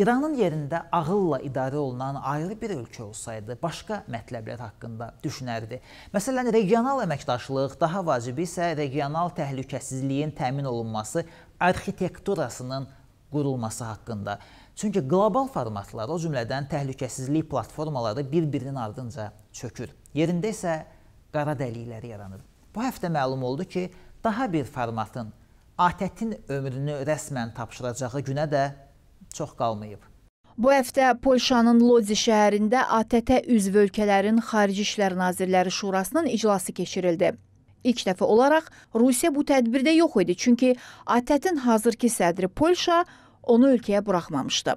İranın yerində ağılla idarə olunan ayrı bir ölkə olsaydı, başqa mətləblər haqqında düşünərdi. Məsələn, regional əməkdaşlıq, daha vacibi isə regional təhlükəsizliyin təmin olunması arxitekturasının qurulması haqqında. Çünki qlobal formatlar, o cümlədən təhlükəsizlik platformaları bir-birinin ardınca çökür. Yerində isə qara dəliklər yaranır. Bu həftə məlum oldu ki, daha bir formatın ATƏT-in ömrünü rəsmən tapşıracağı günə də çox qalmayıb. Bu həftə Polşanın Lodzi şəhərində ATT üzv ölkələrin Xarici İşlər Nazirləri Şurasının iclası keçirildi. İlk dəfə olaraq Rusiya bu tədbirdə yox idi, çünki ATT-in hazırki sədri Polşa onu ölkəyə buraxmamışdı.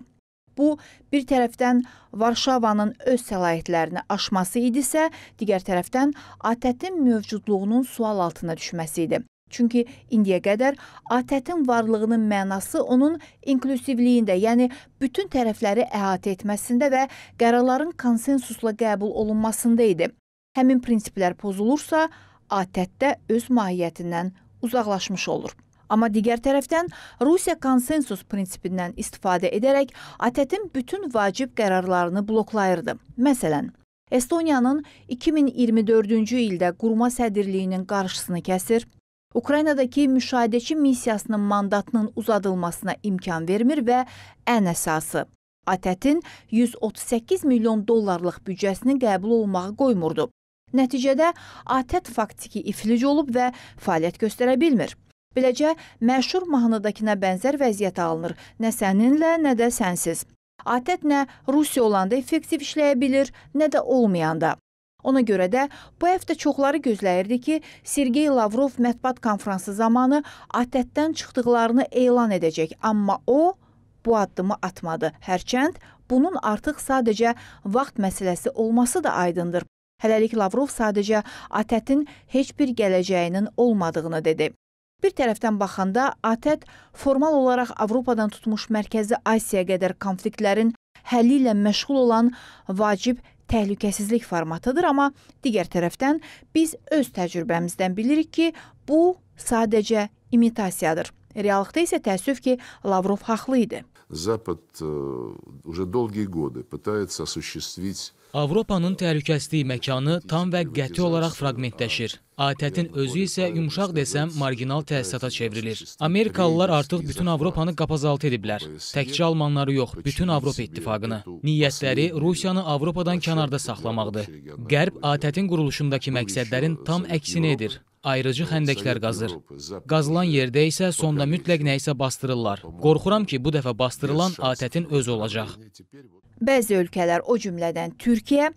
Bu, bir tərəfdən Varşavanın öz səlahiyyətlərini aşması idisə, digər tərəfdən ATT-in mövcudluğunun sual altına düşməsi idi. Çünki indiyə qədər ATƏT-in varlığının mənası onun inklüzivliyində, yəni bütün tərəfləri əhatə etməsində və qərarların konsensusla qəbul olunmasında idi. Həmin prinsiplər pozulursa, ATƏT-də öz mahiyyətindən uzaqlaşmış olur. Amma digər tərəfdən Rusiya konsensus prinsipindən istifadə edərək ATƏT-in bütün vacib qərarlarını bloklayırdı. Məsələn, Estoniyanın 2024-cü ildə qurma sədrliyinin qarşısını kəsir, Ukraynadakı müşahidəçi missiyasının mandatının uzadılmasına imkan vermir və ən əsası ATƏT-in 138 milyon dollarlıq büdcəsini qəbul olmağı qoymurdu. Nəticədə ATƏT faktiki iflic olub və fəaliyyət göstərə bilmir. Beləcə, məşhur mahnıdakına bənzər vəziyyət alınır. Nə səninlə, nə də sənsiz. ATƏT nə Rusiya olanda effektiv işləyə bilir, nə də olmayanda. Ona görə də bu həftə çoxları gözləyirdi ki, Sergey Lavrov mətbuat konfransı zamanı ATƏT-dən çıxdıqlarını elan edəcək, amma o bu addımı atmadı. Hərçənd bunun artıq sadəcə vaxt məsələsi olması da aydındır. Hələlik Lavrov sadəcə ATƏT-in heç bir gələcəyinin olmadığını dedi. Bir tərəfdən baxanda ATƏT formal olaraq Avropadan tutmuş Mərkəzi Asiyaya qədər konfliktlərin həlli ilə məşğul olan vacib təhlükəsizlik formatıdır, amma digər tərəfdən biz öz təcrübəmizdən bilirik ki, bu sadəcə imitasiyadır. Reallıqda isə təəssüf ki, Lavrov haqlı idi. Запад э, уже долгие годы пытается осуществить Avropanın təhlükəsizlik məkanı tam və qəti olaraq fraqmentləşir. ATƏT-in özü isə yumşaq desəm marginal təsisata çevrilir. Amerikalılar artıq bütün Avropanı qapazaltı ediblər. Təkcə almanları yox, bütün Avropa ittifaqını. Niyyətləri Rusiyanı Avropadan kənarda saxlamaqdır. Qərb ATƏT-in quruluşundakı məqsədlərin tam əksini edir ayrıcı xəndəklər qazır. Qazılan yerdə isə sonda mütləq nə isə bastırırlar. Qorxuram ki, bu dəfə bastırılan ATƏT-in özü olacaq. Bəzi ölkələr, o cümlədən Türkiyə,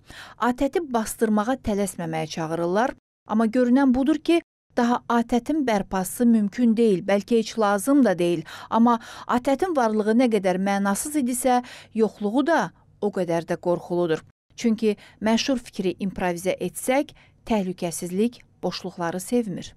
ATƏT-i bastırmağa tələsməməyə çağırırlar, amma görünən budur ki, daha ATƏT-in bərpası mümkün deyil, bəlkə heç lazım da deyil. Amma ATƏT-in varlığı nə qədər mənasız idisə, yoxluğu da o qədər də qorxuludur. Çünki məşhur fikri improvizə etsək, təhlükəsizlik boşluqları sevmir.